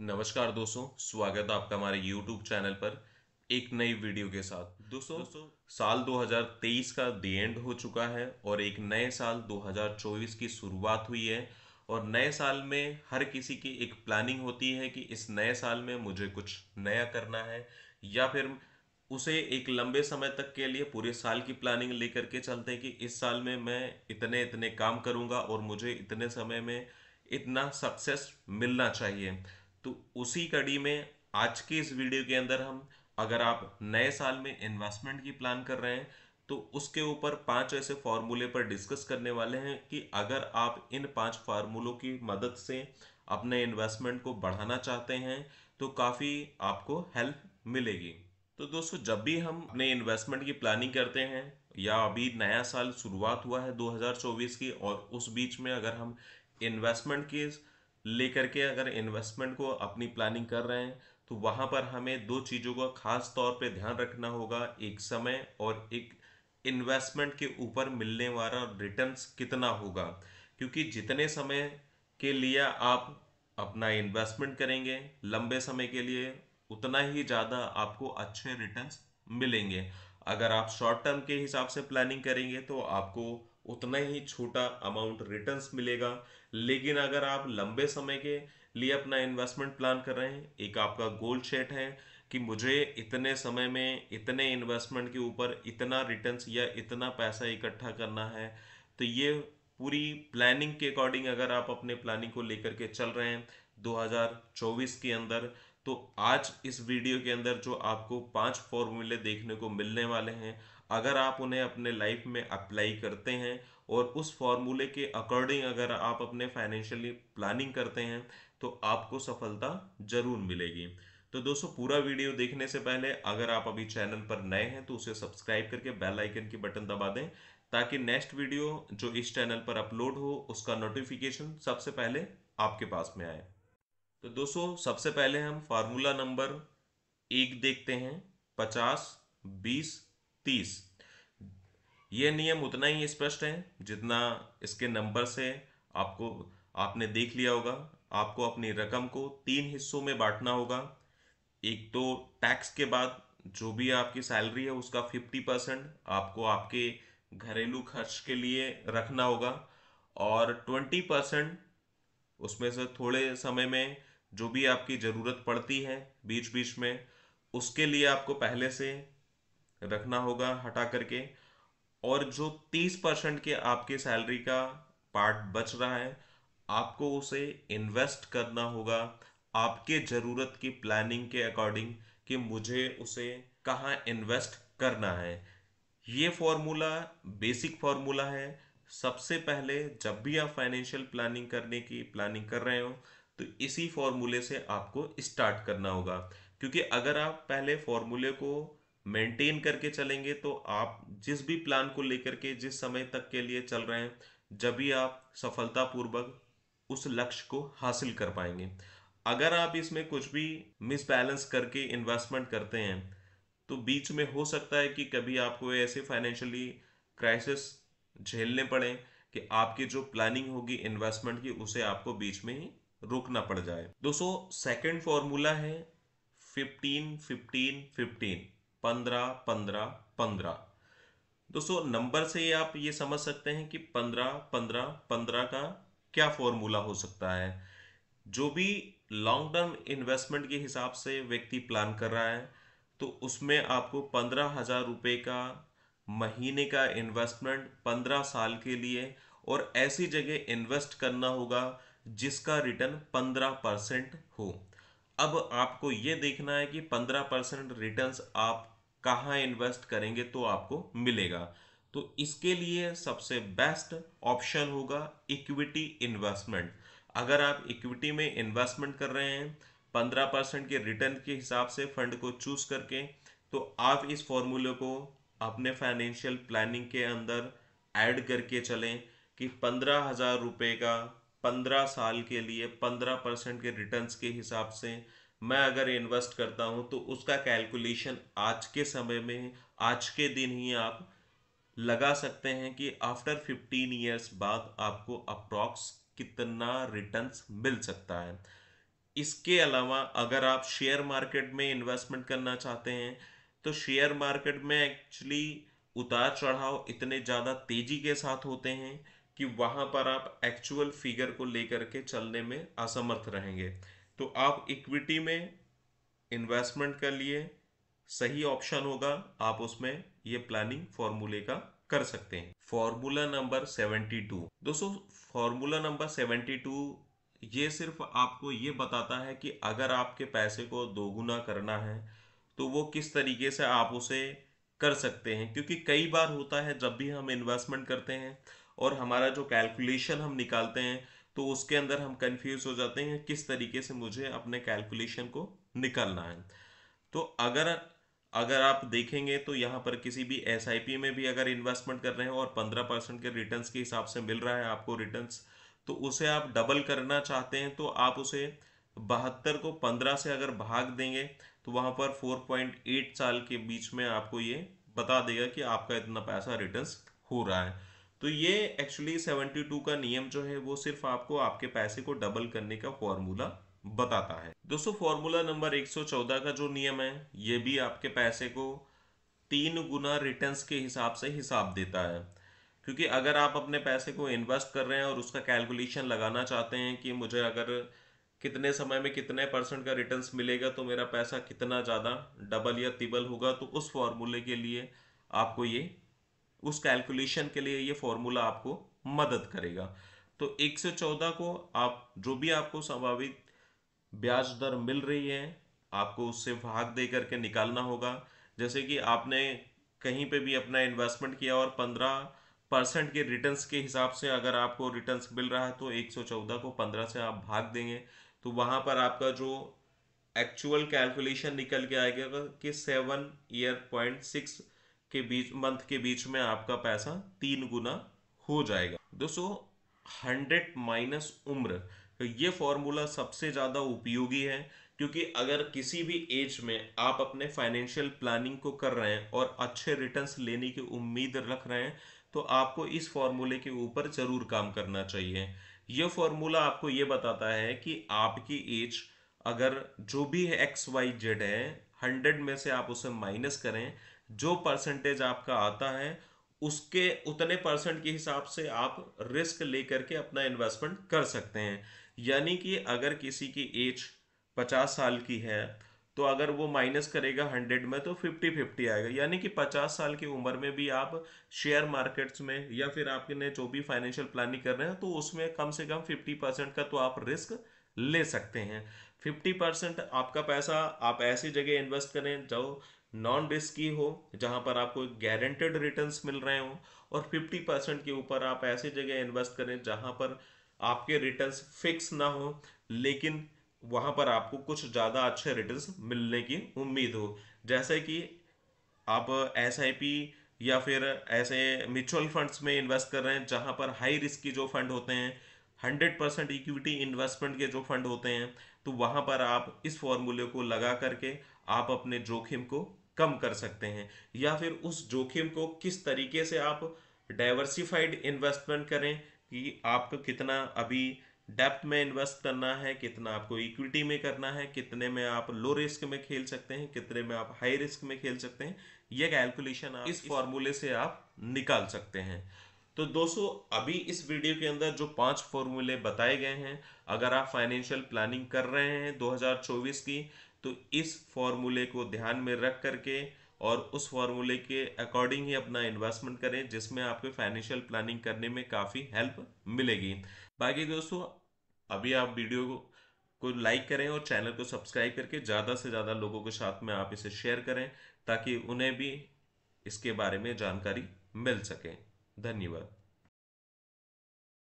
नमस्कार दोस्तों स्वागत है आपका हमारे YouTube चैनल पर एक नई वीडियो के साथ दोस्तों, दोस्तों साल 2023 का दी एंड हो चुका है और एक नए साल 2024 की शुरुआत हुई है और नए साल में हर किसी की एक प्लानिंग होती है कि इस नए साल में मुझे कुछ नया करना है या फिर उसे एक लंबे समय तक के लिए पूरे साल की प्लानिंग लेकर के चलते हैं कि इस साल में मैं इतने इतने काम करूँगा और मुझे इतने समय में इतना सक्सेस मिलना चाहिए तो उसी कड़ी में आज के इस वीडियो के अंदर हम अगर आप नए साल में इन्वेस्टमेंट की प्लान कर रहे हैं तो उसके ऊपर पांच ऐसे फार्मूले पर डिस्कस करने वाले हैं कि अगर आप इन पांच फार्मूलों की मदद से अपने इन्वेस्टमेंट को बढ़ाना चाहते हैं तो काफ़ी आपको हेल्प मिलेगी तो दोस्तों जब भी हम अपने इन्वेस्टमेंट की प्लानिंग करते हैं या अभी नया साल शुरुआत हुआ है 2024 की और उस बीच में अगर हम इन्वेस्टमेंट की लेकर के अगर इन्वेस्टमेंट को अपनी प्लानिंग कर रहे हैं तो वहाँ पर हमें दो चीज़ों का खास तौर पे ध्यान रखना होगा एक समय और एक इन्वेस्टमेंट के ऊपर मिलने वाला रिटर्न्स कितना होगा क्योंकि जितने समय के लिए आप अपना इन्वेस्टमेंट करेंगे लंबे समय के लिए उतना ही ज़्यादा आपको अच्छे रिटर्न्स मिलेंगे अगर आप शॉर्ट टर्म के हिसाब से प्लानिंग करेंगे तो आपको उतना ही छोटा अमाउंट रिटर्न्स मिलेगा लेकिन अगर आप लंबे समय के लिए अपना इन्वेस्टमेंट प्लान कर रहे हैं एक आपका गोल सेट है कि मुझे इतने समय में इतने इन्वेस्टमेंट के ऊपर इतना रिटर्न्स या इतना पैसा इकट्ठा करना है तो ये पूरी प्लानिंग के अकॉर्डिंग अगर आप अपने प्लानिंग को लेकर के चल रहे हैं 2024 के अंदर तो आज इस वीडियो के अंदर जो आपको पांच फॉर्मूले देखने को मिलने वाले हैं अगर आप उन्हें अपने लाइफ में अप्लाई करते हैं और उस फॉर्मूले के अकॉर्डिंग अगर आप अपने फाइनेंशियली प्लानिंग करते हैं तो आपको सफलता जरूर मिलेगी तो दोस्तों पूरा वीडियो देखने से पहले अगर आप अभी चैनल पर नए हैं तो उसे सब्सक्राइब करके बेल आइकन की बटन दबा दें ताकि नेक्स्ट वीडियो जो इस चैनल पर अपलोड हो उसका नोटिफिकेशन सबसे पहले आपके पास में आए तो दोस्तों सबसे पहले हम फार्मूला नंबर एक देखते हैं पचास बीस तीस ये नियम उतना ही स्पष्ट है जितना इसके नंबर से आपको आपने देख लिया होगा आपको अपनी रकम को तीन हिस्सों में बांटना होगा एक तो टैक्स के बाद जो भी आपकी सैलरी है उसका फिफ्टी परसेंट आपको आपके घरेलू खर्च के लिए रखना होगा और ट्वेंटी परसेंट उसमें से थोड़े समय में जो भी आपकी ज़रूरत पड़ती है बीच बीच में उसके लिए आपको पहले से रखना होगा हटा करके और जो तीस परसेंट के आपके सैलरी का पार्ट बच रहा है आपको उसे इन्वेस्ट करना होगा आपके ज़रूरत की प्लानिंग के अकॉर्डिंग कि मुझे उसे कहाँ इन्वेस्ट करना है ये फॉर्मूला बेसिक फॉर्मूला है सबसे पहले जब भी आप फाइनेंशियल प्लानिंग करने की प्लानिंग कर रहे हो तो इसी फॉर्मूले से आपको स्टार्ट करना होगा क्योंकि अगर आप पहले फॉर्मूले को मेंटेन करके चलेंगे तो आप जिस भी प्लान को लेकर के जिस समय तक के लिए चल रहे हैं जब भी आप सफलतापूर्वक उस लक्ष्य को हासिल कर पाएंगे अगर आप इसमें कुछ भी मिसबैलेंस करके इन्वेस्टमेंट करते हैं तो बीच में हो सकता है कि कभी आपको ऐसे फाइनेंशियली क्राइसिस झेलने पड़े कि आपकी जो प्लानिंग होगी इन्वेस्टमेंट की उसे आपको बीच में ही रोकना पड़ जाए दोस्तों सेकंड फॉर्मूला है फिफ्टीन फिफ्टीन फिफ्टीन पंद्रह पंद्रह पंद्रह दोस्तों नंबर से ही आप ये समझ सकते हैं कि पंद्रह पंद्रह पंद्रह का क्या फॉर्मूला हो सकता है जो भी लॉन्ग टर्म इन्वेस्टमेंट के हिसाब से व्यक्ति प्लान कर रहा है तो उसमें आपको पंद्रह हजार रुपये का महीने का इन्वेस्टमेंट पंद्रह साल के लिए और ऐसी जगह इन्वेस्ट करना होगा जिसका रिटर्न पंद्रह परसेंट हो अब आपको ये देखना है कि पंद्रह परसेंट रिटर्न आप कहाँ इन्वेस्ट करेंगे तो आपको मिलेगा तो इसके लिए सबसे बेस्ट ऑप्शन होगा इक्विटी इन्वेस्टमेंट अगर आप इक्विटी में इन्वेस्टमेंट कर रहे हैं पंद्रह परसेंट के रिटर्न के हिसाब से फंड को चूज करके तो आप इस फॉर्मूले को अपने फाइनेंशियल प्लानिंग के अंदर ऐड करके चलें कि पंद्रह हजार रुपये का पंद्रह साल के लिए पंद्रह परसेंट के रिटर्न के हिसाब से मैं अगर इन्वेस्ट करता हूँ तो उसका कैलकुलेशन आज के समय में आज के दिन ही आप लगा सकते हैं कि आफ्टर फिफ्टीन ईयर्स बाद आपको अप्रॉक्स कितना रिटर्न्स मिल सकता है इसके अलावा अगर आप शेयर मार्केट में इन्वेस्टमेंट करना चाहते हैं तो शेयर मार्केट में एक्चुअली उतार चढ़ाव इतने ज़्यादा तेज़ी के साथ होते हैं कि वहाँ पर आप एक्चुअल फिगर को लेकर के चलने में असमर्थ रहेंगे तो आप इक्विटी में इन्वेस्टमेंट कर लिए सही ऑप्शन होगा आप उसमें ये प्लानिंग फॉर्मूले का कर सकते हैं फॉर्मूला नंबर 72 दोस्तों फॉर्मूला नंबर 72 ये सिर्फ आपको ये बताता है कि अगर आपके पैसे को दोगुना करना है तो वो किस तरीके से आप उसे कर सकते हैं क्योंकि कई बार होता है जब भी हम इन्वेस्टमेंट करते हैं और हमारा जो कैलकुलेशन हम निकालते हैं तो उसके अंदर हम कंफ्यूज हो जाते हैं किस तरीके से मुझे अपने कैलकुलेशन को निकलना है तो अगर अगर आप देखेंगे तो यहाँ पर किसी भी एस में भी अगर इन्वेस्टमेंट कर रहे हैं और 15 परसेंट के रिटर्न के हिसाब से मिल रहा है आपको रिटर्न तो उसे आप डबल करना चाहते हैं तो आप उसे बहत्तर को 15 से अगर भाग देंगे तो वहाँ पर 4.8 साल के बीच में आपको ये बता देगा कि आपका इतना पैसा रिटर्न हो रहा है तो ये एक्चुअली 72 का नियम जो है वो सिर्फ आपको आपके पैसे को डबल करने का फॉर्मूला बताता है दोस्तों फॉर्मूला नंबर 114 का जो नियम है ये भी आपके पैसे को तीन गुना रिटर्न के हिसाब से हिसाब देता है क्योंकि अगर आप अपने पैसे को इन्वेस्ट कर रहे हैं और उसका कैलकुलेशन लगाना चाहते हैं कि मुझे अगर कितने समय में कितने परसेंट का रिटर्न मिलेगा तो मेरा पैसा कितना ज़्यादा डबल या तिबल होगा तो उस फॉर्मूले के लिए आपको ये उस कैलकुलेशन के लिए ये फॉर्मूला आपको मदद करेगा तो 114 को आप जो भी आपको संभावित ब्याज दर मिल रही है आपको उससे भाग दे करके निकालना होगा जैसे कि आपने कहीं पे भी अपना इन्वेस्टमेंट किया और 15 परसेंट के रिटर्न्स के हिसाब से अगर आपको रिटर्न्स मिल रहा है तो 114 को 15 से आप भाग देंगे तो वहां पर आपका जो एक्चुअल कैलकुलेशन निकल के आएगा कि सेवन ईयर पॉइंट सिक्स के बीच मंथ के बीच में आपका पैसा तीन गुना हो जाएगा दोस्तों हंड्रेड माइनस उम्र तो ये फॉर्मूला सबसे ज़्यादा उपयोगी है क्योंकि अगर किसी भी एज में आप अपने फाइनेंशियल प्लानिंग को कर रहे हैं और अच्छे रिटर्न्स लेने की उम्मीद रख रहे हैं तो आपको इस फॉर्मूले के ऊपर ज़रूर काम करना चाहिए यह फॉर्मूला आपको ये बताता है कि आपकी एज अगर जो भी है एक्स वाई जेड है हंड्रेड में से आप उसे माइनस करें जो परसेंटेज आपका आता है उसके उतने परसेंट के हिसाब से आप रिस्क लेकर के अपना इन्वेस्टमेंट कर सकते हैं यानी कि अगर किसी की एज पचास साल की है तो अगर वो माइनस करेगा हंड्रेड में तो फिफ्टी फिफ्टी आएगा यानी कि पचास साल की उम्र में भी आप शेयर मार्केट्स में या फिर आपने जो भी फाइनेंशियल प्लानिंग कर रहे हैं तो उसमें कम से कम फिफ्टी परसेंट का तो आप रिस्क ले सकते हैं फिफ्टी परसेंट आपका पैसा आप ऐसी जगह इन्वेस्ट करें जो नॉन रिस्की हो जहां पर आपको गारंटेड रिटर्न मिल रहे हो और 50 परसेंट के ऊपर आप ऐसी जगह इन्वेस्ट करें जहां पर आपके रिटर्न फिक्स ना हो लेकिन वहां पर आपको कुछ ज़्यादा अच्छे रिटर्न मिलने की उम्मीद हो जैसे कि आप एस या फिर ऐसे म्यूचुअल फंड्स में इन्वेस्ट कर रहे हैं जहां पर हाई रिस्क की जो फंड होते हैं हंड्रेड परसेंट इक्विटी इन्वेस्टमेंट के जो फंड होते हैं तो वहां पर आप इस फॉर्मूले को लगा करके आप अपने जोखिम को कम कर सकते हैं या फिर उस जोखिम को किस तरीके से आप डाइवर्सिफाइड इन्वेस्टमेंट करें कि आपको कितना अभी डेप्थ में इन्वेस्ट करना है कितना आपको इक्विटी में करना है कितने में आप लो रिस्क में खेल सकते हैं कितने में आप हाई रिस्क में खेल सकते हैं ये कैलकुलेशन आप इस फॉर्मूले से आप निकाल सकते हैं तो दोस्तों अभी इस वीडियो के अंदर जो पांच फॉर्मूले बताए गए हैं अगर आप फाइनेंशियल प्लानिंग कर रहे हैं 2024 की तो इस फॉर्मूले को ध्यान में रख करके और उस फॉर्मूले के अकॉर्डिंग ही अपना इन्वेस्टमेंट करें जिसमें आपके फाइनेंशियल प्लानिंग करने में काफ़ी हेल्प मिलेगी बाकी दोस्तों अभी आप वीडियो को को लाइक करें और चैनल को सब्सक्राइब करके ज़्यादा से ज़्यादा लोगों के साथ में आप इसे शेयर करें ताकि उन्हें भी इसके बारे में जानकारी मिल सके धन्यवाद